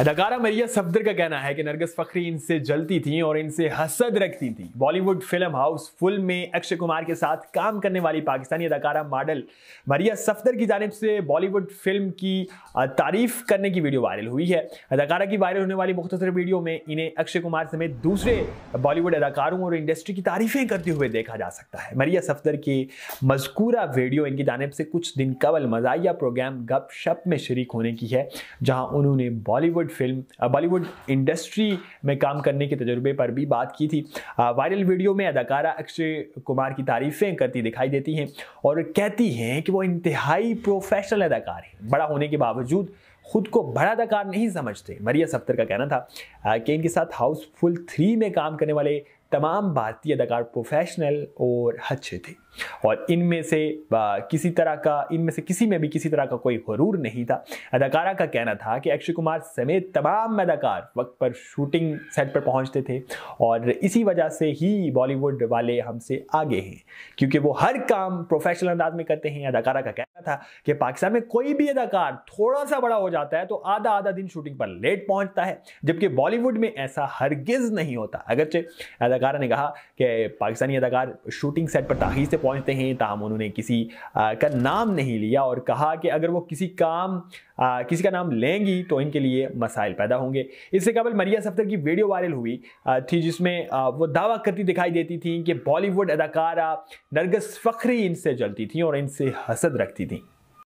अदाकारा मरिया सफदर का कहना है कि नरगस फखरी इनसे जलती थी और इनसे हसद रखती थी बॉलीवुड फिल्म हाउस फुल में अक्षय कुमार के साथ काम करने वाली पाकिस्तानी अदाकारा मॉडल मरिया सफदर की जानब से बॉलीवुड फिल्म की तारीफ करने की वीडियो वायरल हुई है अदाकारा की वायरल होने वाली मुख्तर वीडियो में इन्हें अक्षय कुमार समेत दूसरे बॉलीवुड अदाकारों और इंडस्ट्री की तारीफें करते हुए देखा जा सकता है मरिया सफदर की मजकूरा वीडियो इनकी जानब से कुछ दिन कबल मजाया प्रोग्राम गप शप में शरीक होने की है जहाँ उन्होंने Bollywood Bollywood film Bollywood industry में काम करने के तजुर्बे पर भी बात की थी वायरल uh, वीडियो में अदाकारा अक्षय कुमार की तारीफें करती दिखाई देती हैं और कहती हैं कि वो इंतहाई प्रोफेशनल अदाकार हैं बड़ा होने के बावजूद खुद को बड़ा अदाकार नहीं समझते मरिया सफ्तर का कहना था uh, कि इनके साथ हाउसफुल थ्री में काम करने वाले तमाम भारतीय अदाकार प्रोफेशनल और अच्छे थे और इनमें से किसी तरह का इनमें से किसी में भी किसी तरह का कोई गरूर नहीं था अदाकारा का कहना था कि अक्षय कुमार समेत तमाम अदाकार वक्त पर शूटिंग सेट पर पहुंचते थे और इसी वजह से ही बॉलीवुड वाले हमसे आगे हैं क्योंकि वो हर काम प्रोफेशनल अंदाज में करते हैं अदाकारा का कहना था कि पाकिस्तान में कोई भी अदाकार थोड़ा सा बड़ा हो जाता है तो आधा आधा दिन शूटिंग पर लेट पहुंचता है जबकि बॉलीवुड में ऐसा हरगिज नहीं होता अगरचे अदाकार ने कहा कि पाकिस्तानी अदाकार शूटिंग सेट पर ताखिर से पहुंचते हैं तहम उन्होंने किसी का नाम नहीं लिया और कहा कि अगर वो किसी काम आ, किसी का नाम लेंगी तो इनके लिए मसाइल पैदा होंगे इससे कबल मरिया सफ्तर की वीडियो वायरल हुई आ, थी जिसमें आ, वो दावा करती दिखाई देती थी कि बॉलीवुड अदाकारा नरगस फखरी इनसे जलती थी और इनसे हसद रखती リ